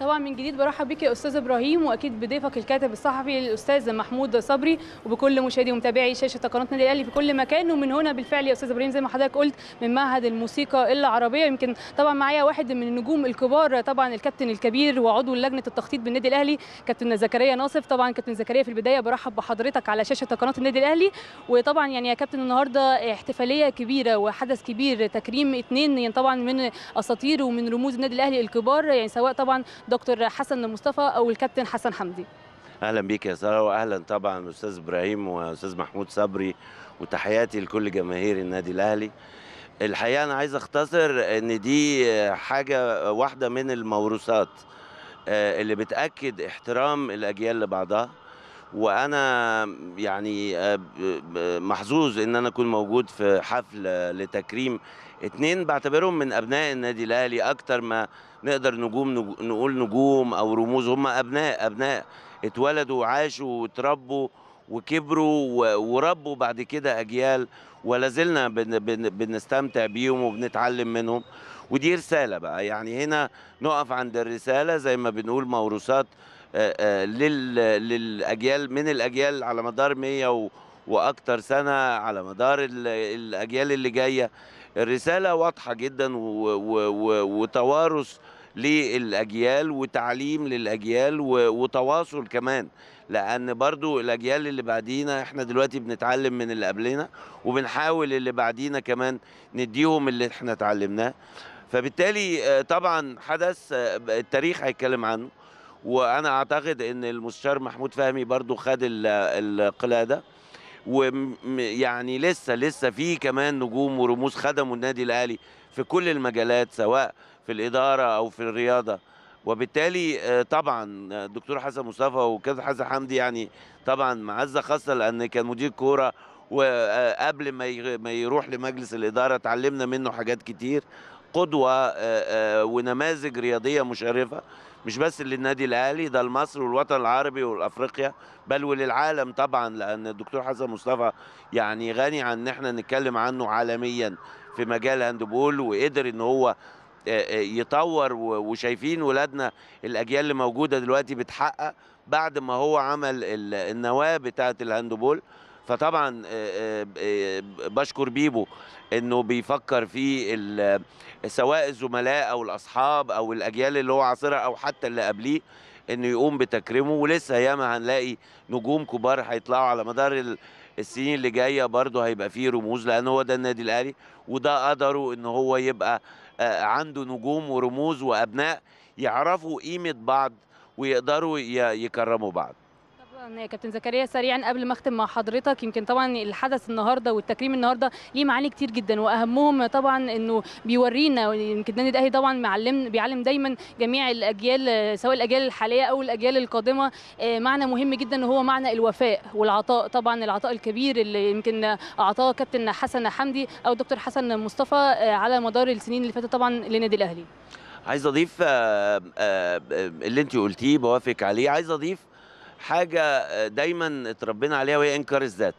طبعا من جديد برحب بك يا استاذ ابراهيم واكيد بضيفك الكاتب الصحفي الاستاذ محمود صبري وبكل مشاهدي ومتابعي شاشه قناه النادي الاهلي في كل مكان ومن هنا بالفعل يا استاذ ابراهيم زي ما حضرتك قلت من معهد الموسيقى العربيه يمكن طبعا معايا واحد من النجوم الكبار طبعا الكابتن الكبير وعضو لجنه التخطيط بالنادي الاهلي كابتن زكريا ناصف طبعا كابتن زكريا في البدايه برحب بحضرتك على شاشه قناه النادي الاهلي وطبعا يعني يا كابتن النهارده احتفاليه كبيره وحدث كبير تكريم اثنين يعني طبعا من اساطير ومن رموز النادي الاهلي الكبار يعني سواء طبعا دكتور حسن مصطفى او الكابتن حسن حمدي اهلا بيك يا ساره واهلا طبعا استاذ ابراهيم واستاذ محمود صبري وتحياتي لكل جماهير النادي الاهلي الحقيقه انا عايز اختصر ان دي حاجه واحده من الموروثات آه، اللي بتاكد احترام الاجيال لبعضها وانا يعني آه، محظوظ ان انا اكون موجود في حفل لتكريم اتنين بعتبرهم من ابناء النادي الاهلي اكتر ما نقدر نجوم نقول نجوم او رموز هم ابناء ابناء اتولدوا وعاشوا وتربوا وكبروا وربوا بعد كده اجيال ولا زلنا بنستمتع بيهم وبنتعلم منهم ودي رساله بقى يعني هنا نقف عند الرساله زي ما بنقول موروثات آه، آه، للاجيال من الاجيال على مدار 100 واكثر سنه على مدار الاجيال اللي جايه الرساله واضحه جدا وتوارث للاجيال وتعليم للاجيال وتواصل كمان لان برضو الاجيال اللي بعدينا احنا دلوقتي بنتعلم من اللي قبلنا وبنحاول اللي بعدينا كمان نديهم اللي احنا اتعلمناه فبالتالي آه، طبعا حدث التاريخ هيتكلم عنه وانا اعتقد ان المستشار محمود فهمي برضو خد القلاده ويعني لسه لسه في كمان نجوم ورموز خدموا النادي الاهلي في كل المجالات سواء في الاداره او في الرياضه وبالتالي آه، طبعا الدكتور آه، حسن مصطفى وكذا حسن حمدي يعني طبعا معزه خاصه لان كان مدير كوره وقبل آه، ما يروح لمجلس الاداره اتعلمنا منه حاجات كتير قدوه آه، آه، ونماذج رياضيه مشرفه مش بس للنادي الاهلي ده لمصر والوطن العربي والافريقيا بل وللعالم طبعا لان الدكتور حسن مصطفى يعني غني عن ان احنا نتكلم عنه عالميا في مجال هاندبول وقدر ان هو آه، يطور وشايفين ولادنا الاجيال اللي موجوده دلوقتي بتحقق بعد ما هو عمل النواه بتاعه الهاندبول فطبعا آه، آه، آه، بشكر بيبو انه بيفكر في سواء الزملاء او الاصحاب او الاجيال اللي هو عاصرها او حتى اللي قبليه انه يقوم بتكريمه ولسه ياما هنلاقي نجوم كبار هيطلعوا على مدار السنين اللي جايه برضه هيبقى فيه رموز لان هو ده النادي الاهلي وده قدره ان هو يبقى عنده نجوم ورموز وابناء يعرفوا قيمه بعض ويقدروا يكرموا بعض يا كابتن زكريا سريعا قبل ما اختم مع حضرتك يمكن طبعا الحدث النهارده والتكريم النهارده ليه معاني كتير جدا واهمهم طبعا انه بيورينا يمكن النادي الاهلي طبعا معلم بيعلم دايما جميع الاجيال سواء الاجيال الحاليه او الاجيال القادمه آه، معنى مهم جدا هو معنى الوفاء والعطاء طبعا العطاء الكبير اللي يمكن اعطاه كابتن حسن حمدي او دكتور حسن مصطفى آه، على مدار السنين اللي فاتت طبعا للنادي الاهلي عايز اضيف آه، اللي انت قلتيه بوافق عليه عايز اضيف حاجه آه، دايما اتربينا عليها وهي انكار الذات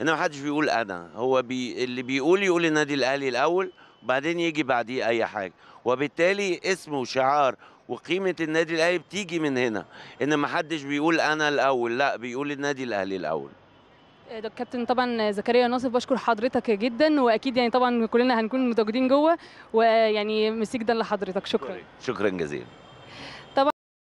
ان ما حدش بيقول انا هو بي اللي بيقول يقول النادي الاهلي الاول وبعدين يجي بعديه اي حاجه وبالتالي اسم وشعار وقيمه النادي الاهلي بتيجي من هنا ان ما حدش بيقول انا الاول لا بيقول النادي الاهلي الاول آه، دكتور كابتن طبعا آه، زكريا ناصف بشكر حضرتك جدا واكيد يعني طبعا كلنا هنكون متواجدين جوه ويعني مسيك جدا لحضرتك شكرا شكرا جزيلا